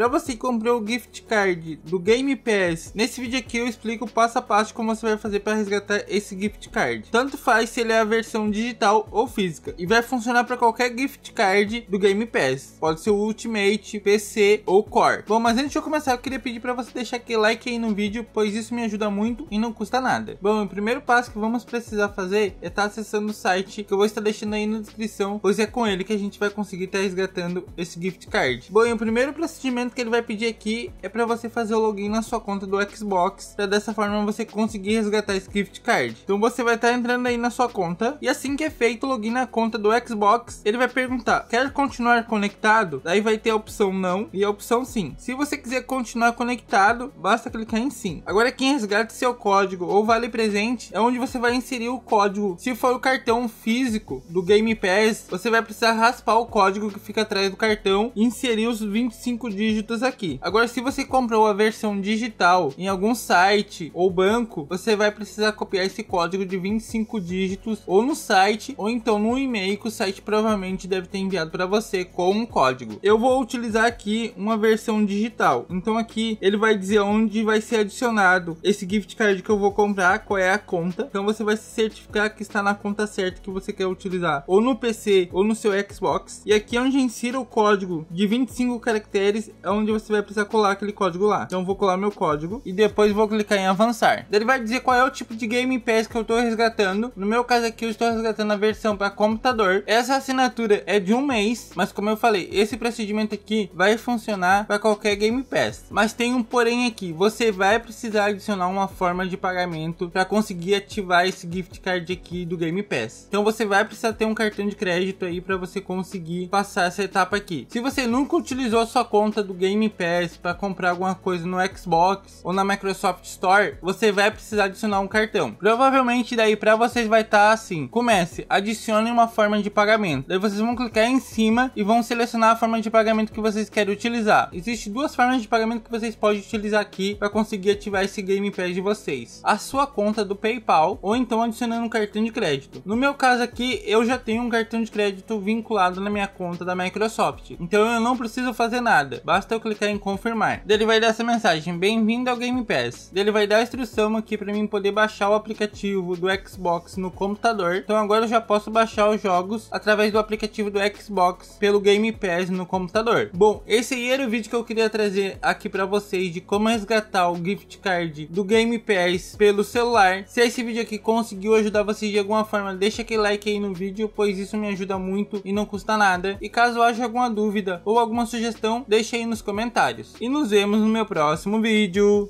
para você que comprou o gift card do Game Pass. Nesse vídeo aqui eu explico passo a passo como você vai fazer para resgatar esse gift card. Tanto faz se ele é a versão digital ou física e vai funcionar para qualquer gift card do Game Pass. Pode ser o Ultimate, PC ou Core. Bom, mas antes de eu começar eu queria pedir para você deixar aquele like aí no vídeo, pois isso me ajuda muito e não custa nada. Bom, o primeiro passo que vamos precisar fazer é estar tá acessando o site que eu vou estar deixando aí na descrição, pois é com ele que a gente vai conseguir estar tá resgatando esse gift card. Bom, e o primeiro procedimento documento que ele vai pedir aqui é para você fazer o login na sua conta do Xbox, para dessa forma você conseguir resgatar esse gift card. Então você vai estar tá entrando aí na sua conta e assim que é feito o login na conta do Xbox, ele vai perguntar: "Quer continuar conectado?". Daí vai ter a opção não e a opção sim. Se você quiser continuar conectado, basta clicar em sim. Agora quem resgata seu código ou vale presente é onde você vai inserir o código. Se for o cartão físico do Game Pass, você vai precisar raspar o código que fica atrás do cartão e inserir os 25 dígitos dígitos aqui. Agora, se você comprou a versão digital em algum site ou banco, você vai precisar copiar esse código de 25 dígitos ou no site ou então no e-mail que o site provavelmente deve ter enviado para você com um código. Eu vou utilizar aqui uma versão digital. Então aqui ele vai dizer onde vai ser adicionado esse gift card que eu vou comprar, qual é a conta. Então você vai se certificar que está na conta certa que você quer utilizar, ou no PC ou no seu Xbox. E aqui é onde insira o código de 25 caracteres é onde você vai precisar colar aquele código lá. Então vou colar meu código e depois vou clicar em avançar. ele vai dizer qual é o tipo de Game Pass que eu estou resgatando. No meu caso aqui eu estou resgatando a versão para computador. Essa assinatura é de um mês, mas como eu falei, esse procedimento aqui vai funcionar para qualquer Game Pass. Mas tem um porém aqui, você vai precisar adicionar uma forma de pagamento para conseguir ativar esse gift card aqui do Game Pass. Então você vai precisar ter um cartão de crédito aí para você conseguir passar essa etapa aqui. Se você nunca utilizou a sua conta do do Game Pass para comprar alguma coisa no Xbox ou na Microsoft Store, você vai precisar adicionar um cartão. Provavelmente daí para vocês vai estar tá assim: comece, adicione uma forma de pagamento. Daí vocês vão clicar em cima e vão selecionar a forma de pagamento que vocês querem utilizar. Existem duas formas de pagamento que vocês podem utilizar aqui para conseguir ativar esse Game Pass de vocês: a sua conta do PayPal ou então adicionando um cartão de crédito. No meu caso aqui, eu já tenho um cartão de crédito vinculado na minha conta da Microsoft, então eu não preciso fazer nada. Basta basta eu clicar em confirmar. Ele vai dar essa mensagem, bem-vindo ao Game Pass. Ele vai dar a instrução aqui para mim poder baixar o aplicativo do Xbox no computador. Então agora eu já posso baixar os jogos através do aplicativo do Xbox pelo Game Pass no computador. Bom, esse aí era o vídeo que eu queria trazer aqui para vocês de como resgatar o gift card do Game Pass pelo celular. Se esse vídeo aqui conseguiu ajudar vocês de alguma forma, deixa aquele like aí no vídeo, pois isso me ajuda muito e não custa nada. E caso haja alguma dúvida ou alguma sugestão, deixa aí no nos comentários. E nos vemos no meu próximo vídeo.